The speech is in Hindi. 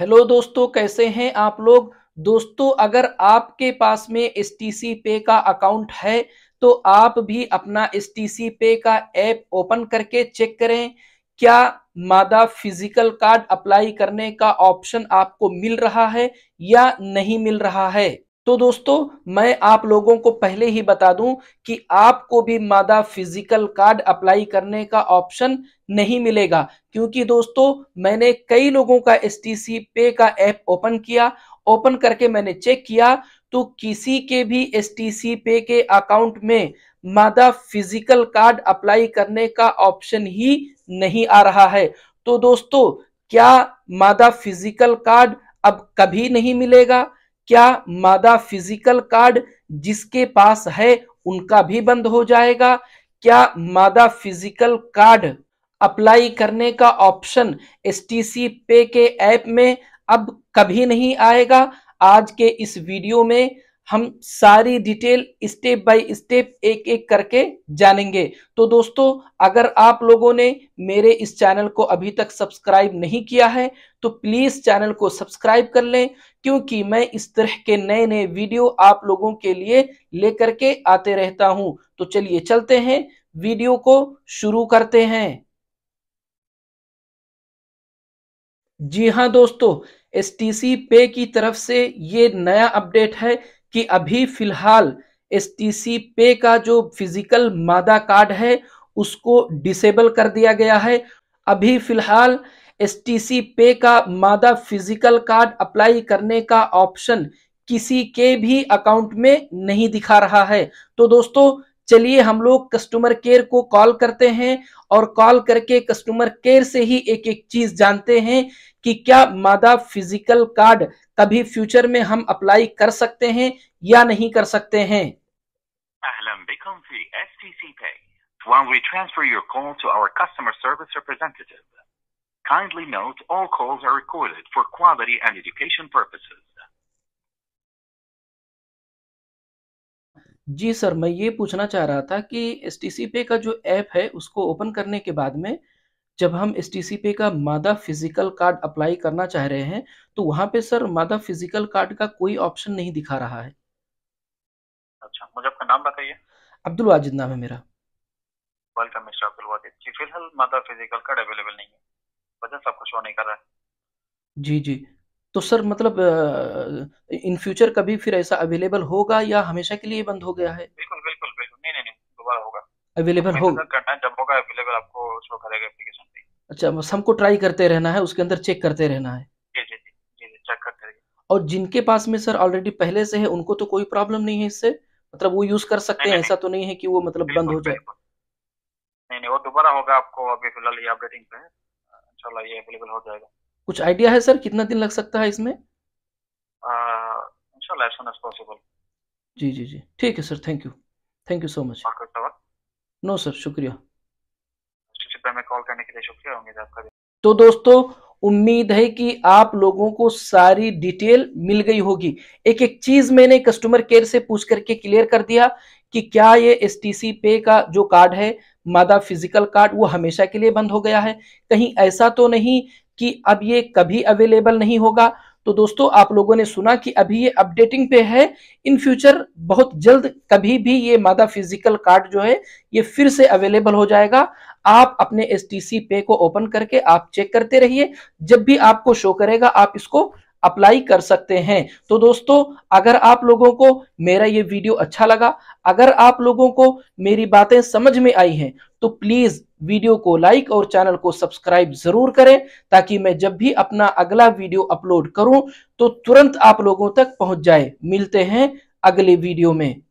हेलो दोस्तों कैसे हैं आप लोग दोस्तों अगर आपके पास में एस टी सी पे का अकाउंट है तो आप भी अपना एस टी सी पे का ऐप ओपन करके चेक करें क्या मादा फिजिकल कार्ड अप्लाई करने का ऑप्शन आपको मिल रहा है या नहीं मिल रहा है तो दोस्तों मैं आप लोगों को पहले ही बता दूं कि आपको भी मादा फिजिकल कार्ड अप्लाई करने का ऑप्शन नहीं मिलेगा क्योंकि दोस्तों मैंने कई लोगों का एस टी पे का ऐप ओपन किया ओपन करके मैंने चेक किया तो किसी के भी एस टी पे के अकाउंट में मादा फिजिकल कार्ड अप्लाई करने का ऑप्शन ही नहीं आ रहा है तो दोस्तों क्या मादा फिजिकल कार्ड अब कभी नहीं मिलेगा क्या मादा फिजिकल कार्ड जिसके पास है उनका भी बंद हो जाएगा क्या मादा फिजिकल कार्ड अप्लाई करने का ऑप्शन एस पे के ऐप में अब कभी नहीं आएगा आज के इस वीडियो में हम सारी डिटेल स्टेप बाय स्टेप एक एक करके जानेंगे तो दोस्तों अगर आप लोगों ने मेरे इस चैनल को अभी तक सब्सक्राइब नहीं किया है तो प्लीज़ चैनल को सब्सक्राइब कर लें क्योंकि मैं इस तरह के नए नए वीडियो आप लोगों के लिए लेकर के आते रहता हूं तो चलिए चलते हैं वीडियो को शुरू करते हैं जी हाँ दोस्तों एस टी सी पे की तरफ से ये नया अपडेट है कि अभी फिलहाल एस पे का जो फिजिकल मादा कार्ड है उसको डिसेबल कर दिया गया है अभी फिलहाल एस पे का मादा फिजिकल कार्ड अप्लाई करने का ऑप्शन किसी के भी अकाउंट में नहीं दिखा रहा है तो दोस्तों चलिए हम लोग कस्टमर केयर को कॉल करते हैं और कॉल करके कस्टमर केयर से ही एक एक चीज जानते हैं कि क्या मादा फिजिकल कार्ड कभी फ्यूचर में हम अप्लाई कर सकते हैं या नहीं कर सकते हैं While we transfer your call to our customer service representative, kindly note all calls are recorded for quality and education purposes. जी सर मैं ये पूछना चाह रहा था कि एस टी सी पे का जो ऐप है उसको ओपन करने के बाद में जब हम एस टी सी पे का मादा फिजिकल कार्ड अप्लाई करना चाह रहे हैं तो वहाँ पे सर मादा फिजिकल कार्ड का कोई ऑप्शन नहीं दिखा रहा है अच्छा मुझे आपका नाम बताइए अब्दुल वाजिद नाम है मेरा वेलकम मिस्टर अब्दुल वाजिद जी फिलहाल मादा फिजिकल कार्ड अवेलेबल नहीं है वजह से आपको शो नहीं कर रहा है जी जी तो सर मतलब इन फ्यूचर कभी फिर ऐसा अवेलेबल होगा या हमेशा के लिए बंद हो गया है बिल्कुल बिल्कुल बिल्कुल नहीं नहीं नहीं दोबारा होगा अवेलेबल होगा करना जब होगा अवेलेबल आपको शो करेगा एप्लीकेशन पे अच्छा बस हमको ट्राई करते रहना है उसके अंदर चेक करते रहना है जी जी जी जी चेक करते रहिए और जिनके पास में सर ऑलरेडी पहले से है उनको तो कोई प्रॉब्लम नहीं है इससे मतलब वो यूज कर सकते हैं ऐसा तो नहीं है कि वो मतलब बंद हो जाए नहीं नहीं वो दोबारा होगा आपको अभी फिलहाल ये अपडेटिंग पे है इंशाल्लाह ये अवेलेबल हो जाएगा कुछ आइडिया है सर कितना दिन लग सकता है इसमें जी जी जी ठीक है sir thank you thank you so much no sir शुक्रिया कॉल करने के लिए शुक्रिया तो दोस्तों उम्मीद है कि आप लोगों को सारी डिटेल मिल गई होगी एक एक चीज मैंने कस्टमर केयर से पूछ करके क्लियर कर दिया कि क्या ये एस पे का जो कार्ड है मादा फिजिकल कार्ड वो हमेशा के लिए बंद हो गया है कहीं ऐसा तो नहीं कि अब ये कभी अवेलेबल नहीं होगा तो दोस्तों आप लोगों ने सुना कि अभी ये अपडेटिंग पे है इन फ्यूचर बहुत जल्द कभी भी ये मादा फिजिकल कार्ड जो है ये फिर से अवेलेबल हो जाएगा आप अपने एस टी सी पे को ओपन करके आप चेक करते रहिए जब भी आपको शो करेगा आप इसको अप्लाई कर सकते हैं तो दोस्तों अगर आप लोगों को मेरा ये वीडियो अच्छा लगा अगर आप लोगों को मेरी बातें समझ में आई हैं तो प्लीज वीडियो को लाइक और चैनल को सब्सक्राइब जरूर करें ताकि मैं जब भी अपना अगला वीडियो अपलोड करूं तो तुरंत आप लोगों तक पहुंच जाए मिलते हैं अगले वीडियो में